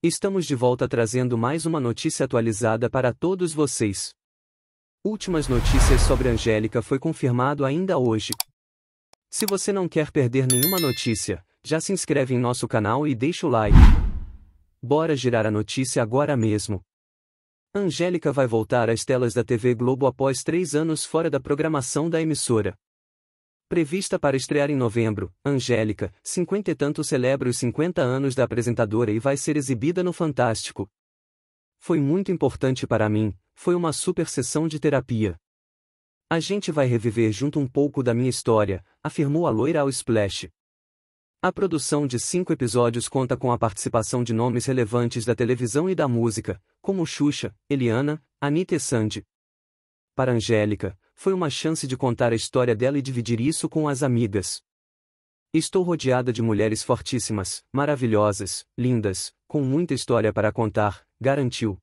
Estamos de volta trazendo mais uma notícia atualizada para todos vocês. Últimas notícias sobre Angélica foi confirmado ainda hoje. Se você não quer perder nenhuma notícia, já se inscreve em nosso canal e deixa o like. Bora girar a notícia agora mesmo. Angélica vai voltar às telas da TV Globo após três anos fora da programação da emissora. Prevista para estrear em novembro, Angélica, cinquenta e tanto celebra os 50 anos da apresentadora e vai ser exibida no Fantástico. Foi muito importante para mim, foi uma super sessão de terapia. A gente vai reviver junto um pouco da minha história, afirmou a loira ao Splash. A produção de cinco episódios conta com a participação de nomes relevantes da televisão e da música, como Xuxa, Eliana, Anitta e Sandy. Para Angélica, foi uma chance de contar a história dela e dividir isso com as amigas. Estou rodeada de mulheres fortíssimas, maravilhosas, lindas, com muita história para contar, garantiu.